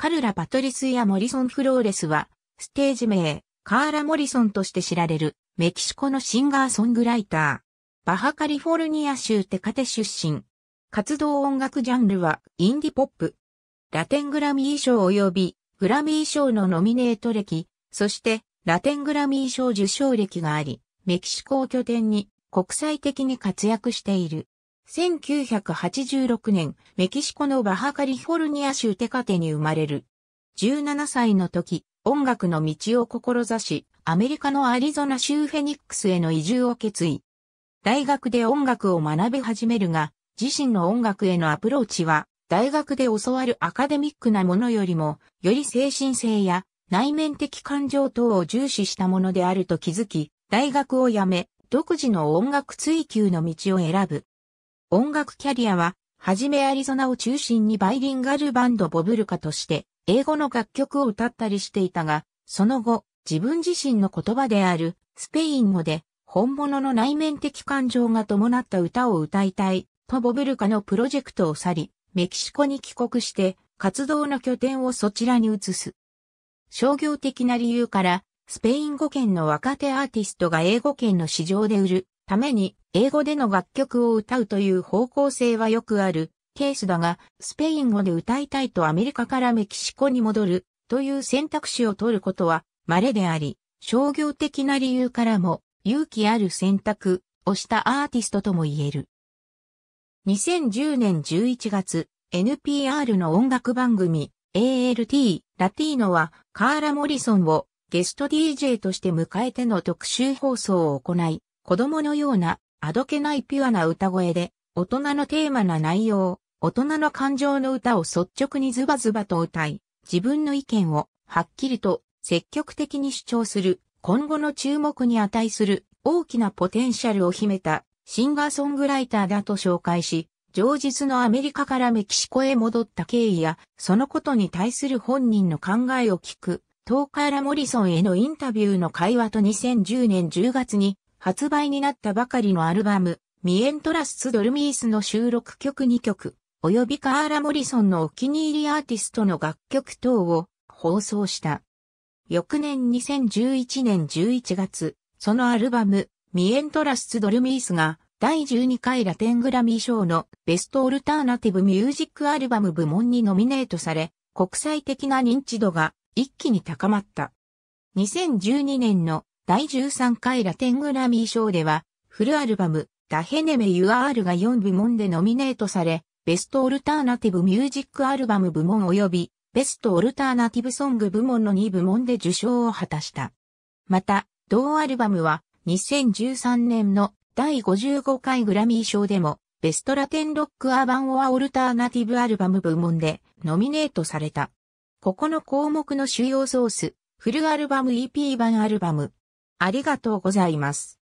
カルラ・パトリスやモリソン・フローレスは、ステージ名、カーラ・モリソンとして知られる、メキシコのシンガーソングライター。バハカリフォルニア州テカテ出身。活動音楽ジャンルは、インディポップ。ラテングラミー賞及び、グラミー賞のノミネート歴、そして、ラテングラミー賞受賞歴があり、メキシコを拠点に、国際的に活躍している。1986年、メキシコのバハカリフォルニア州テカテに生まれる。17歳の時、音楽の道を志し、アメリカのアリゾナ州フェニックスへの移住を決意。大学で音楽を学び始めるが、自身の音楽へのアプローチは、大学で教わるアカデミックなものよりも、より精神性や内面的感情等を重視したものであると気づき、大学を辞め、独自の音楽追求の道を選ぶ。音楽キャリアは、はじめアリゾナを中心にバイリンガルバンドボブルカとして、英語の楽曲を歌ったりしていたが、その後、自分自身の言葉である、スペイン語で、本物の内面的感情が伴った歌を歌いたい、とボブルカのプロジェクトを去り、メキシコに帰国して、活動の拠点をそちらに移す。商業的な理由から、スペイン語圏の若手アーティストが英語圏の市場で売るために英語での楽曲を歌うという方向性はよくあるケースだが、スペイン語で歌いたいとアメリカからメキシコに戻るという選択肢を取ることは稀であり、商業的な理由からも勇気ある選択をしたアーティストとも言える。2010年11月、NPR の音楽番組 ALT ラティーノはカーラ・モリソンをゲスト DJ として迎えての特集放送を行い、子供のような、あどけないピュアな歌声で、大人のテーマな内容、大人の感情の歌を率直にズバズバと歌い、自分の意見を、はっきりと、積極的に主張する、今後の注目に値する、大きなポテンシャルを秘めた、シンガーソングライターだと紹介し、上述のアメリカからメキシコへ戻った経緯や、そのことに対する本人の考えを聞く、トーカーラ・モリソンへのインタビューの会話と2010年10月に発売になったばかりのアルバム、ミエントラス・ツドルミースの収録曲2曲、及びカーラ・モリソンのお気に入りアーティストの楽曲等を放送した。翌年2011年11月、そのアルバム、ミエントラス・ツドルミースが、第12回ラテングラミー賞のベストオルターナティブミュージックアルバム部門にノミネートされ、国際的な認知度が一気に高まった。2012年の第13回ラテングラミー賞では、フルアルバム、ダヘネメユア・ールが4部門でノミネートされ、ベストオルターナティブミュージックアルバム部門及び、ベストオルターナティブソング部門の2部門で受賞を果たした。また、同アルバムは、2013年の第55回グラミー賞でも、ベストラテンロックアーバンオアオルターナティブアルバム部門でノミネートされた。ここの項目の主要ソース、フルアルバム EP 版アルバム、ありがとうございます。